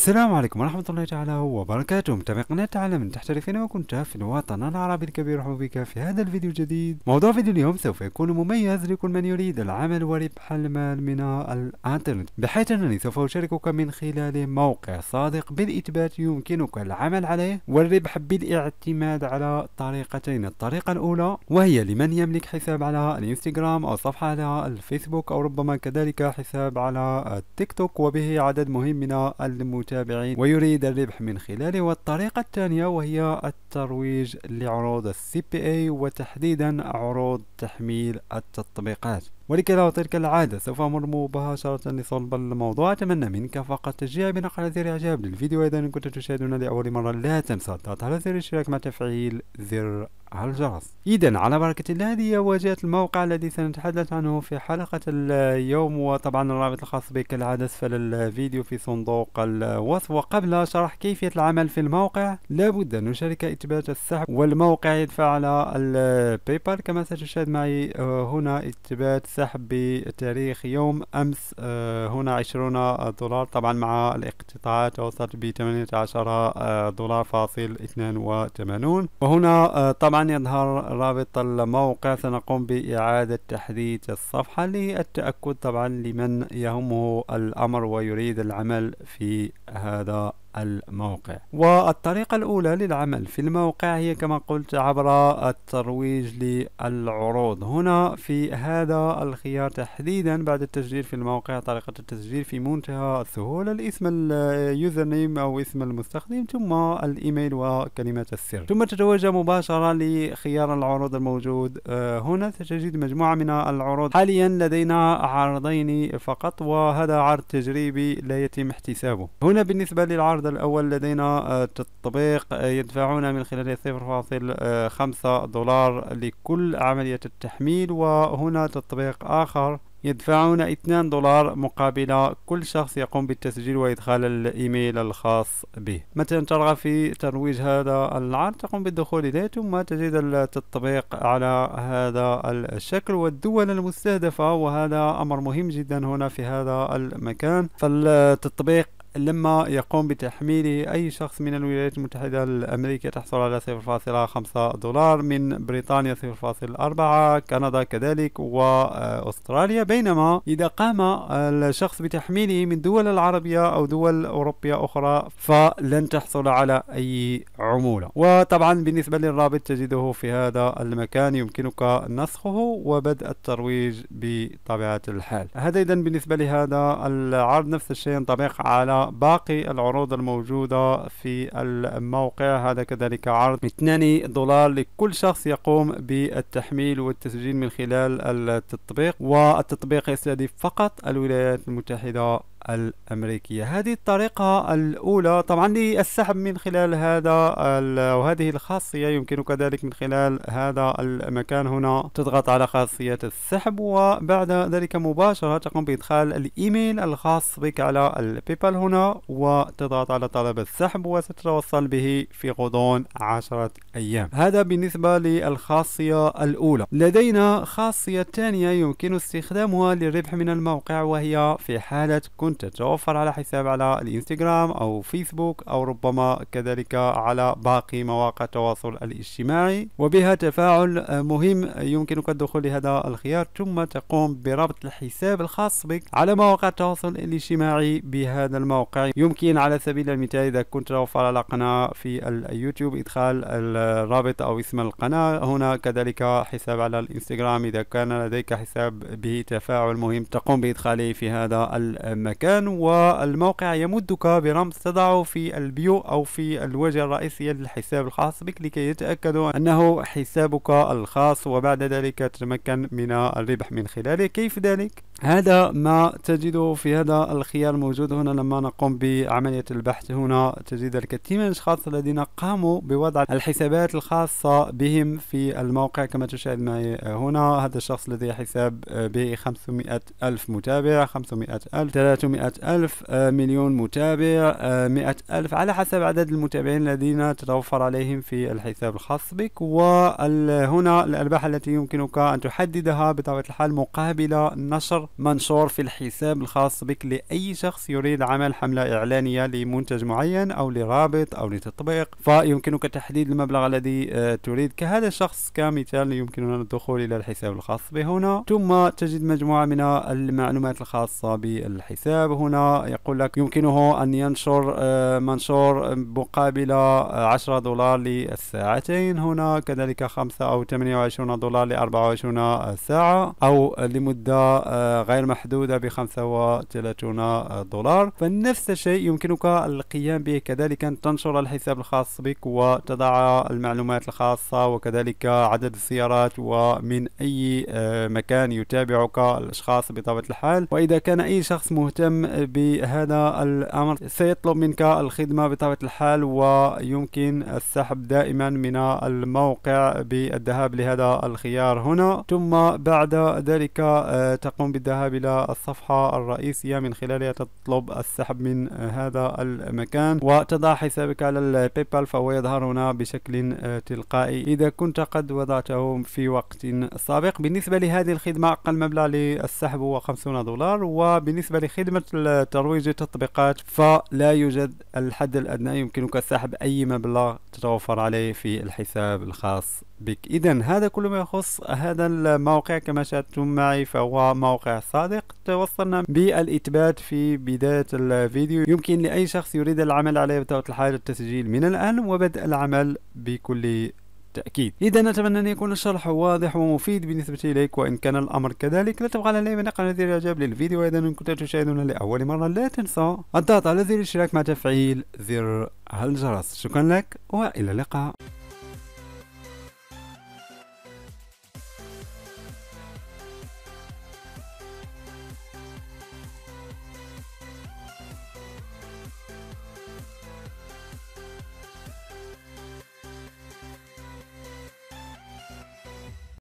السلام عليكم ورحمة الله تعالى وبركاته متابعي قناة تعالى من تحترفين وكنت في الوطن العربي الكبير رحب بك في هذا الفيديو الجديد موضوع فيديو اليوم سوف يكون مميز لكل من يريد العمل وربح المال من الانترنت بحيث أنني سوف أشاركك من خلال موقع صادق بالإثبات يمكنك العمل عليه والربح بالاعتماد على طريقتين الطريقة الأولى وهي لمن يملك حساب على الانستغرام أو صفحة على الفيسبوك أو ربما كذلك حساب على التيك توك وبه عدد مهم من المت المتابعين ويريد الربح من خلاله والطريقة الثانية وهي الترويج لعروض السي بي اي وتحديدا عروض تحميل التطبيقات ولكي لا أطيل كالعادة سوف أمر مباشرة لصلب الموضوع أتمنى منك فقط تشجيع بنقر زر إعجاب للفيديو إذا كنت تشاهدنا لأول مرة لا تنسى الضغط على زر الاشتراك مع تفعيل زر الجرس إذا على بركة الله هذه هي واجهة الموقع الذي سنتحدث عنه في حلقة اليوم وطبعا الرابط الخاص بك كالعادة أسفل الفيديو في صندوق الوصف وقبل شرح كيفية العمل في الموقع لابد أن نشارك إثبات السحب والموقع يدفع على البيبال كما ستشاهد معي آه، هنا إثبات السحب بتاريخ يوم أمس آه، هنا عشرون دولار طبعا مع الاقتطاعات وصلت ب 18 آه، دولار فاصل 82 وهنا آه، طبعا يظهر رابط الموقع سنقوم بإعادة تحديث الصفحة للتأكد طبعا لمن يهمه الأمر ويريد العمل في هذا الموقع والطريقة الأولى للعمل في الموقع هي كما قلت عبر الترويج للعروض هنا في هذا الخيار تحديدا بعد التسجيل في الموقع طريقة التسجيل في منتهى السهولة الاسم اليوزر نيم أو اسم المستخدم ثم الإيميل وكلمة السر ثم تتوجه مباشرة لخيار العروض الموجود آه، هنا ستجد مجموعة من العروض حاليا لدينا عرضين فقط وهذا عرض تجريبي لا يتم احتسابه هنا بالنسبة للعرض العرض الأول لدينا آه، تطبيق آه، يدفعون من خلاله 0.5 دولار لكل عملية التحميل وهنا تطبيق آخر يدفعون 2 دولار مقابل كل شخص يقوم بالتسجيل وإدخال الإيميل الخاص به مثلا ترغب في ترويج هذا العرض تقوم بالدخول إليه ثم تجد التطبيق على هذا الشكل والدول المستهدفة وهذا أمر مهم جدا هنا في هذا المكان فالتطبيق لما يقوم بتحميل أي شخص من الولايات المتحدة الأمريكية تحصل على 0.5 دولار من بريطانيا 0.4 كندا كذلك وأستراليا بينما إذا قام الشخص بتحميله من دول العربية أو دول أوروبية أخرى فلن تحصل على أي عمولة وطبعا بالنسبة للرابط تجده في هذا المكان يمكنك نسخه وبدء الترويج بطبيعة الحال هذا إذا بالنسبة لهذا العرض نفس الشيء ينطبق على باقي العروض الموجودة في الموقع هذا كذلك عرض 2 دولار لكل شخص يقوم بالتحميل والتسجيل من خلال التطبيق والتطبيق يستهدف فقط الولايات المتحدة الأمريكية هذه الطريقة الأولى طبعا للسحب من خلال هذا وهذه الخاصية يمكنك ذلك من خلال هذا المكان هنا تضغط على خاصية السحب وبعد ذلك مباشرة تقوم بإدخال الإيميل الخاص بك على البيبال هنا وتضغط على طلب السحب وستتوصل به في غضون عشرة أيام هذا بالنسبة للخاصية الأولى لدينا خاصية ثانية يمكن استخدامها للربح من الموقع وهي في حالة كن ممكن تتوفر على حساب على الانستغرام أو فيسبوك أو ربما كذلك على باقي مواقع التواصل الاجتماعي وبها تفاعل مهم يمكنك الدخول لهذا الخيار ثم تقوم بربط الحساب الخاص بك على مواقع التواصل الاجتماعي بهذا الموقع يمكن على سبيل المثال إذا كنت توفر على قناة في اليوتيوب إدخال الرابط أو اسم القناة هنا كذلك حساب على الانستغرام إذا كان لديك حساب به تفاعل مهم تقوم بإدخاله في هذا المكان المكان والموقع يمدك برمز تضعه في البيو أو في الواجهة الرئيسية للحساب الخاص بك لكي يتأكدوا أنه حسابك الخاص وبعد ذلك تتمكن من الربح من خلاله كيف ذلك؟ هذا ما تجده في هذا الخيار موجود هنا لما نقوم بعملية البحث هنا تجد الكثير من الأشخاص الذين قاموا بوضع الحسابات الخاصة بهم في الموقع كما تشاهد معي هنا هذا الشخص لديه حساب به 500 ألف متابع 500 ألف 300 ألف آه، مليون متابع 100 آه، ألف على حسب عدد المتابعين الذين تتوفر عليهم في الحساب الخاص بك وهنا الأرباح التي يمكنك أن تحددها بطبيعة الحال مقابل نشر منشور في الحساب الخاص بك لأي شخص يريد عمل حملة إعلانية لمنتج معين أو لرابط أو لتطبيق فيمكنك تحديد المبلغ الذي آه، تريد كهذا الشخص كمثال يمكننا الدخول إلى الحساب الخاص به هنا ثم تجد مجموعة من المعلومات الخاصة بالحساب هنا يقول لك يمكنه أن ينشر آه، منشور مقابل 10 آه، دولار للساعتين هنا كذلك 5 أو 28 دولار ل 24 ساعة أو لمدة غير محدودة ب 35 دولار فنفس الشيء يمكنك القيام به كذلك أن تنشر الحساب الخاص بك وتضع المعلومات الخاصة وكذلك عدد الزيارات ومن أي آه، مكان يتابعك الأشخاص بطبيعة الحال وإذا كان أي شخص مهتم بهذا الأمر سيطلب منك الخدمة بطبيعة الحال ويمكن السحب دائما من الموقع بالذهاب لهذا الخيار هنا ثم بعد ذلك آه، تقوم بالذهاب إلى الصفحة الرئيسية من خلالها تطلب السحب من هذا المكان وتضع حسابك على البيبال فهو يظهر هنا بشكل تلقائي إذا كنت قد وضعته في وقت سابق بالنسبة لهذه الخدمة أقل مبلغ للسحب هو 50 دولار وبالنسبة لخدمة ترويج التطبيقات فلا يوجد الحد الأدنى يمكنك سحب أي مبلغ تتوفر عليه في الحساب الخاص بك اذا هذا كل ما يخص هذا الموقع كما شاهدتم معي فهو موقع صادق توصلنا بالاثبات في بدايه الفيديو يمكن لاي شخص يريد العمل عليه بطاقه الحاجه التسجيل من الان وبدء العمل بكل تأكيد إذا نتمنى أن يكون الشرح واضح ومفيد بالنسبة إليك وإن كان الأمر كذلك لا تبقى علينا من قناة الإعجاب للفيديو وإذا كنت تشاهدنا لأول مرة لا تنسى الضغط على زر الاشتراك مع تفعيل زر الجرس شكرا لك وإلى اللقاء